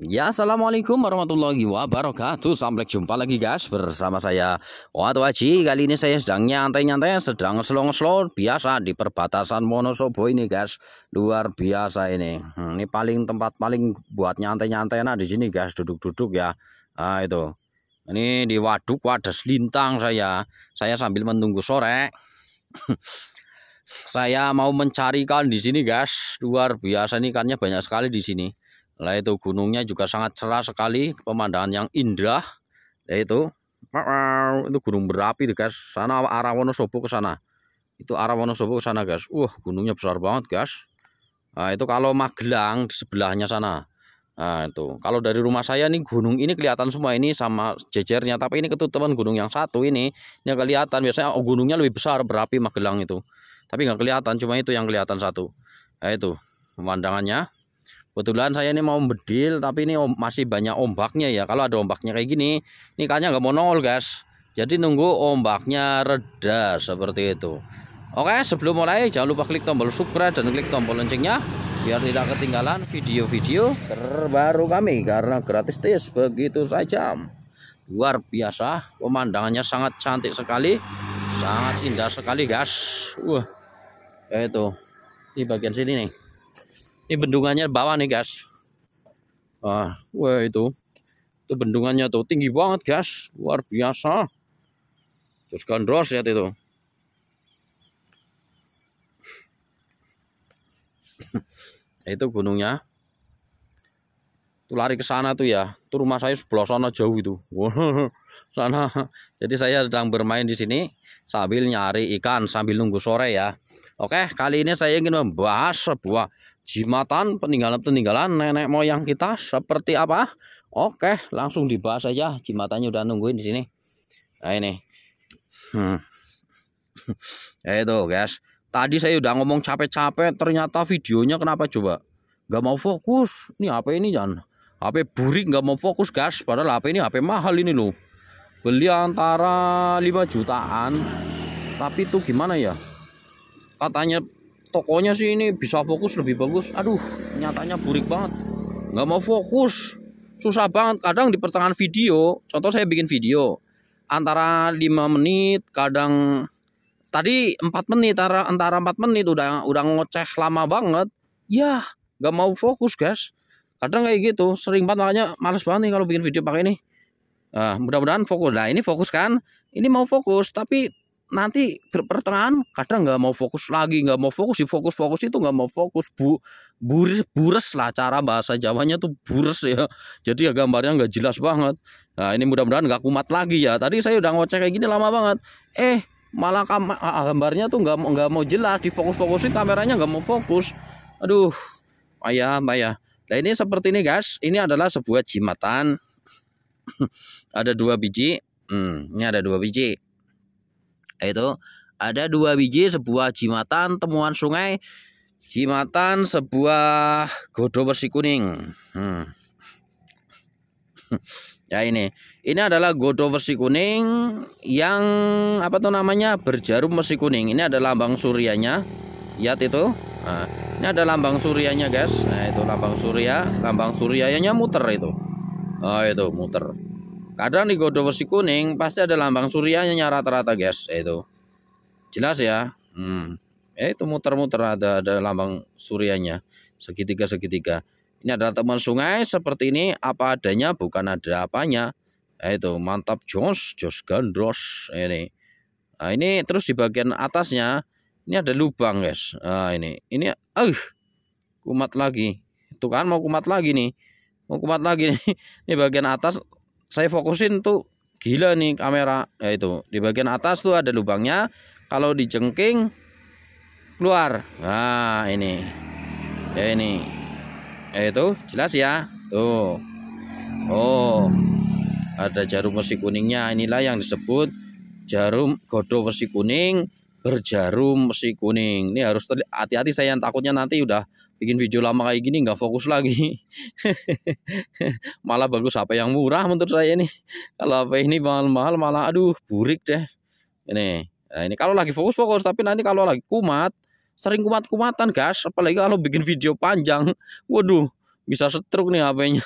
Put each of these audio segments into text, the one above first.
Ya, assalamualaikum warahmatullahi wabarakatuh. Sampai jumpa lagi, guys, bersama saya Watu Haji. Kali ini saya sedang nyantai-nyantai, sedang slow-slow biasa di perbatasan monosobo ini, guys. Luar biasa ini. Hmm, ini paling tempat paling buat nyantai-nyantai nah di sini, guys, duduk-duduk ya. Nah itu. Ini di waduk wadas lintang saya. Saya sambil menunggu sore. Saya mau mencari ikan di sini, guys. Luar biasa nih ikannya banyak sekali di sini. Lah itu gunungnya juga sangat cerah sekali, pemandangan yang indah. Yaitu itu gunung berapi tuh, guys. Sana arah Wonosobo ke sana. Itu arah Wonosobo ke sana, guys. Wah, gunungnya besar banget, guys. Nah, itu kalau Magelang di sebelahnya sana. Nah, itu. Kalau dari rumah saya nih gunung ini kelihatan semua ini sama jejernya, tapi ini ketutupan gunung yang satu ini. Ini kelihatan biasanya oh, gunungnya lebih besar berapi Magelang itu tapi nggak kelihatan cuma itu yang kelihatan satu nah, itu pemandangannya kebetulan saya ini mau bedil tapi ini masih banyak ombaknya ya kalau ada ombaknya kayak gini ini kayaknya nggak mau nongol guys jadi nunggu ombaknya reda seperti itu oke sebelum mulai jangan lupa klik tombol subscribe dan klik tombol loncengnya biar tidak ketinggalan video-video terbaru kami karena gratis tis begitu saja luar biasa pemandangannya sangat cantik sekali sangat indah sekali guys wah ya itu di bagian sini nih ini bendungannya bawah nih guys wah wah itu itu bendungannya tuh tinggi banget guys luar biasa terus gondros lihat itu itu gunungnya tuh lari ke sana tuh ya tuh rumah saya sebelah sana jauh itu sana jadi saya sedang bermain di sini sambil nyari ikan sambil nunggu sore ya Oke, kali ini saya ingin membahas sebuah jimatan peninggalan-peninggalan nenek moyang kita seperti apa. Oke, langsung dibahas aja Jimatannya udah nungguin di sini. Nah, ini. Hmm. itu, guys. Tadi saya udah ngomong capek-capek, ternyata videonya kenapa coba? Gak mau fokus. Nih HP ini jangan. HP burik gak mau fokus, guys. Padahal HP ini HP mahal ini loh. Beli antara 5 jutaan. Tapi itu gimana ya? katanya tokonya sih ini bisa fokus lebih bagus aduh nyatanya burik banget nggak mau fokus susah banget kadang di pertengahan video contoh saya bikin video antara 5 menit kadang tadi 4 menit antara, antara 4 menit udah udah ngoceh lama banget ya nggak mau fokus guys kadang kayak gitu sering banget makanya males banget nih kalau bikin video pakai ini Nah, mudah-mudahan fokus. lah. ini fokus kan? Ini mau fokus, tapi nanti pertengahan kadang nggak mau fokus lagi nggak mau fokus di fokus fokus itu nggak mau fokus bu buris bures lah cara bahasa Jawanya tuh bures ya jadi ya gambarnya nggak jelas banget nah ini mudah-mudahan nggak kumat lagi ya tadi saya udah ngoceh kayak gini lama banget eh malah kam ah, ah, gambarnya tuh nggak nggak mau jelas di fokus fokusin kameranya nggak mau fokus aduh ayah ayah nah ini seperti ini guys ini adalah sebuah jimatan ada dua biji hmm, ini ada dua biji itu ada dua biji sebuah jimatan temuan sungai jimatan sebuah godo besi kuning hmm. ya ini ini adalah godo besi kuning yang apa tuh namanya berjarum besi kuning ini ada lambang surianya lihat itu nah, ini ada lambang surianya guys nah itu lambang surya lambang suryanya muter itu oh itu muter Kadang di versi kuning pasti ada lambang suryanya rata-rata guys, ya, itu. Jelas ya. Hmm. Eh, itu muter-muter ada ada lambang surianya segitiga-segitiga. Ini adalah teman sungai seperti ini apa adanya bukan ada apanya. Eh, itu mantap jos, jos gandros ini. Nah, ini terus di bagian atasnya ini ada lubang guys. Nah, ini ini eh uh, kumat lagi. Itu kan mau kumat lagi nih. Mau kumat lagi nih. Ini bagian atas saya fokusin tuh gila nih kamera ya itu di bagian atas tuh ada lubangnya kalau dijengking keluar nah ini ya ini ya itu jelas ya tuh oh ada jarum versi kuningnya inilah yang disebut jarum godo versi kuning berjarum si kuning. Ini harus hati-hati saya yang takutnya nanti udah bikin video lama kayak gini nggak fokus lagi. malah bagus apa yang murah menurut saya ini. Kalau apa ini mahal-mahal malah aduh burik deh. Ini. Nah, ini kalau lagi fokus-fokus tapi nanti kalau lagi kumat sering kumat-kumatan gas apalagi kalau bikin video panjang. Waduh, bisa setruk nih HP-nya.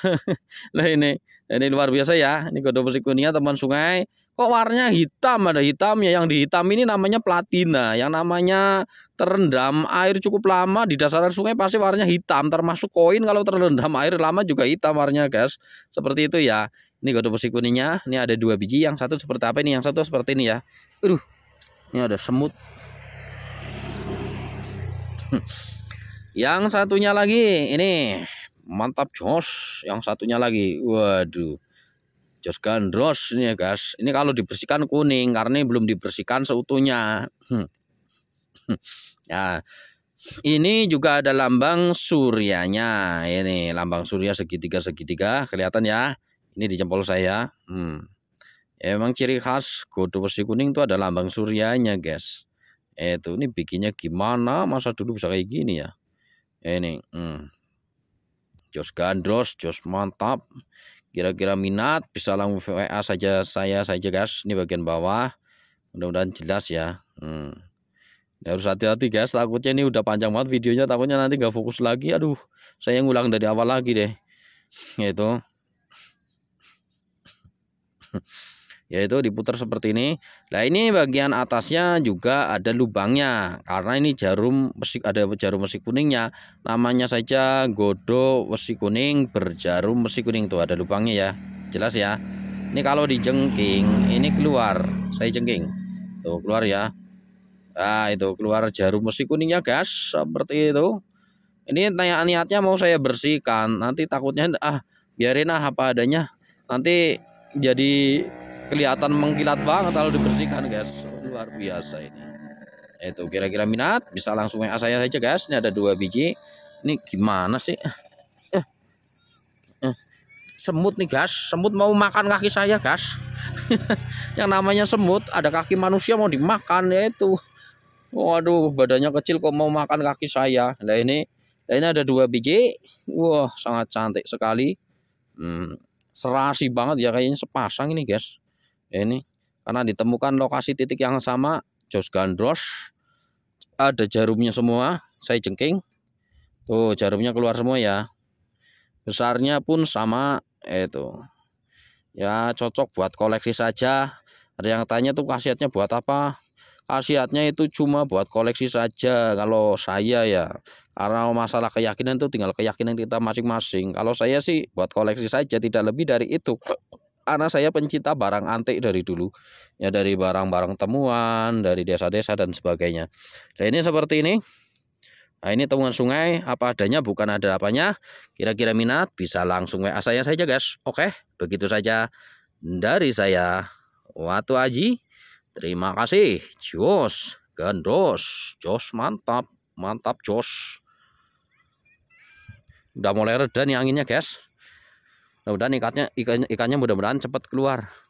nah ini. Ini luar biasa ya. Ini Godopus kunia teman sungai kok warnanya hitam ada hitamnya yang di hitam ini namanya platina yang namanya terendam air cukup lama di dasaran sungai pasti warnanya hitam termasuk koin kalau terendam air lama juga hitam warnanya guys seperti itu ya ini besi kuningnya ini ada dua biji yang satu seperti apa ini yang satu seperti ini ya aduh ini ada semut hmm. yang satunya lagi ini mantap jos yang satunya lagi waduh jos gandros ini ya guys. Ini kalau dibersihkan kuning karena ini belum dibersihkan seutuhnya. Hmm. Ya, ini juga ada lambang suryanya. Ini lambang surya segitiga-segitiga kelihatan ya. Ini di jempol saya. Hmm. Ya, Emang ciri khas Godo bersih Kuning itu ada lambang suryanya, guys. Itu eh, ini bikinnya gimana? Masa dulu bisa kayak gini ya? Ini, hmm. Jos gandros, jos mantap. Kira-kira minat bisa langsung WA saja saya saja guys. Ini bagian bawah. Mudah-mudahan jelas ya. Hmm. Ya, harus hati-hati guys. Takutnya ini udah panjang banget videonya. Takutnya nanti nggak fokus lagi. Aduh, saya ngulang dari awal lagi deh. yaitu yaitu diputar seperti ini. Nah, ini bagian atasnya juga ada lubangnya karena ini jarum besi ada jarum besi kuningnya. Namanya saja godo besi kuning berjarum besi kuning tuh ada lubangnya ya. Jelas ya. Ini kalau dijengking ini keluar. Saya jengking. Tuh keluar ya. Nah, itu keluar jarum besi kuningnya, gas Seperti itu. Ini tanya niatnya mau saya bersihkan. Nanti takutnya ah biarin ah apa adanya. Nanti jadi kelihatan mengkilat banget kalau dibersihkan guys luar biasa ini itu kira-kira minat bisa langsung yang saya saja guys ini ada dua biji ini gimana sih eh, eh, semut nih guys semut mau makan kaki saya guys yang namanya semut ada kaki manusia mau dimakan yaitu waduh badannya kecil kok mau makan kaki saya nah ini nah ini ada dua biji wah sangat cantik sekali hmm, serasi banget ya kayaknya sepasang ini guys ini karena ditemukan lokasi titik yang sama jos gandros ada jarumnya semua saya jengking tuh jarumnya keluar semua ya besarnya pun sama eh, itu ya cocok buat koleksi saja ada yang tanya tuh khasiatnya buat apa khasiatnya itu cuma buat koleksi saja kalau saya ya karena masalah keyakinan itu tinggal keyakinan kita masing-masing kalau saya sih buat koleksi saja tidak lebih dari itu anak saya pencinta barang antik dari dulu ya dari barang-barang temuan dari desa-desa dan sebagainya nah ini seperti ini nah ini temuan sungai apa adanya bukan ada apanya kira-kira minat bisa langsung WA saya saja guys oke begitu saja dari saya Watu Aji terima kasih jos gendos, jos mantap mantap jos udah mulai reda nih anginnya guys Nah mudahan ikannya ikannya, ikannya mudah-mudahan cepat keluar